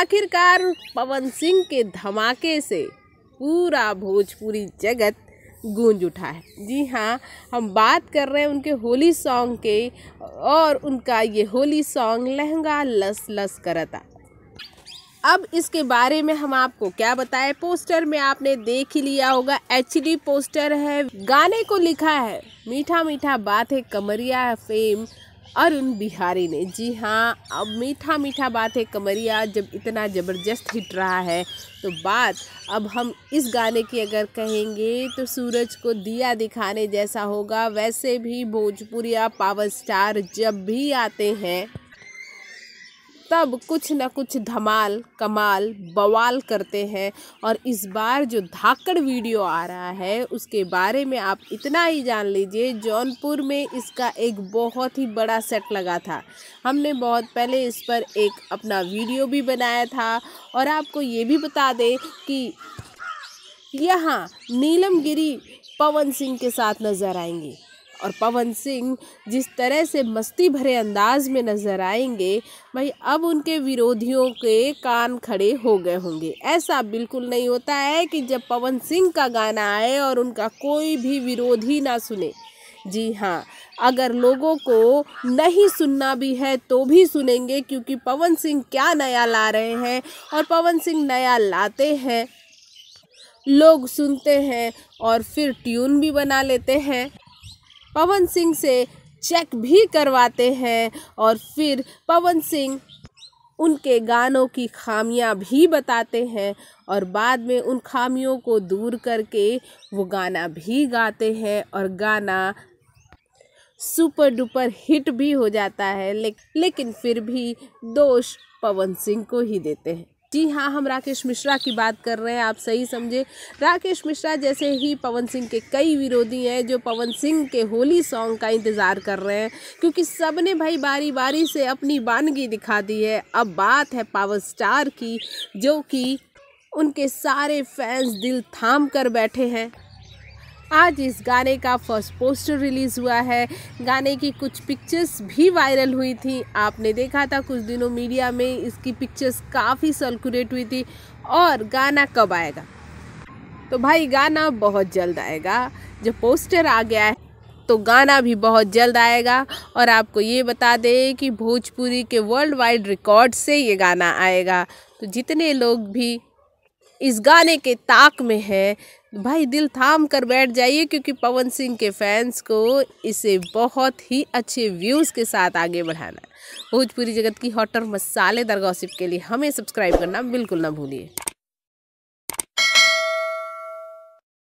आखिरकार पवन सिंह के धमाके से पूरा भोजपुरी जगत गूंज उठा है जी हाँ हम बात कर रहे हैं उनके होली सॉन्ग के और उनका ये होली सॉन्ग लहंगा लस लस करता अब इसके बारे में हम आपको क्या बताएं पोस्टर में आपने देख ही लिया होगा एच पोस्टर है गाने को लिखा है मीठा मीठा बात है कमरिया है फेम अरुण बिहारी ने जी हाँ अब मीठा मीठा बात है कमरिया जब इतना ज़बरदस्त हिट रहा है तो बात अब हम इस गाने की अगर कहेंगे तो सूरज को दिया दिखाने जैसा होगा वैसे भी भोजपुरिया पावर स्टार जब भी आते हैं तब कुछ ना कुछ धमाल कमाल बवाल करते हैं और इस बार जो धाकड़ वीडियो आ रहा है उसके बारे में आप इतना ही जान लीजिए जौनपुर में इसका एक बहुत ही बड़ा सेट लगा था हमने बहुत पहले इस पर एक अपना वीडियो भी बनाया था और आपको ये भी बता दें कि यहाँ नीलमगिरी पवन सिंह के साथ नज़र आएंगी और पवन सिंह जिस तरह से मस्ती भरे अंदाज में नज़र आएंगे भाई अब उनके विरोधियों के कान खड़े हो गए होंगे ऐसा बिल्कुल नहीं होता है कि जब पवन सिंह का गाना आए और उनका कोई भी विरोधी ना सुने जी हाँ अगर लोगों को नहीं सुनना भी है तो भी सुनेंगे क्योंकि पवन सिंह क्या नया ला रहे हैं और पवन सिंह नया लाते हैं लोग सुनते हैं और फिर ट्यून भी बना लेते हैं पवन सिंह से चेक भी करवाते हैं और फिर पवन सिंह उनके गानों की खामियां भी बताते हैं और बाद में उन खामियों को दूर करके वो गाना भी गाते हैं और गाना सुपर डुपर हिट भी हो जाता है ले, लेकिन फिर भी दोष पवन सिंह को ही देते हैं जी हाँ हम राकेश मिश्रा की बात कर रहे हैं आप सही समझे राकेश मिश्रा जैसे ही पवन सिंह के कई विरोधी हैं जो पवन सिंह के होली सॉन्ग का इंतज़ार कर रहे हैं क्योंकि सब ने भाई बारी बारी से अपनी वानगी दिखा दी है अब बात है पावर स्टार की जो कि उनके सारे फैंस दिल थाम कर बैठे हैं आज इस गाने का फर्स्ट पोस्टर रिलीज़ हुआ है गाने की कुछ पिक्चर्स भी वायरल हुई थी आपने देखा था कुछ दिनों मीडिया में इसकी पिक्चर्स काफ़ी सर्कुलेट हुई थी और गाना कब आएगा तो भाई गाना बहुत जल्द आएगा जब पोस्टर आ गया है तो गाना भी बहुत जल्द आएगा और आपको ये बता दें कि भोजपुरी के वर्ल्ड वाइड रिकॉर्ड से ये गाना आएगा तो जितने लोग भी इस गाने के ताक में है भाई दिल थाम कर बैठ जाइए क्योंकि पवन सिंह के फैंस को इसे बहुत ही अच्छे व्यूज़ के साथ आगे बढ़ाना है भोजपुरी जगत की हॉट और मसालेदार गॉसिप के लिए हमें सब्सक्राइब करना बिल्कुल ना भूलिए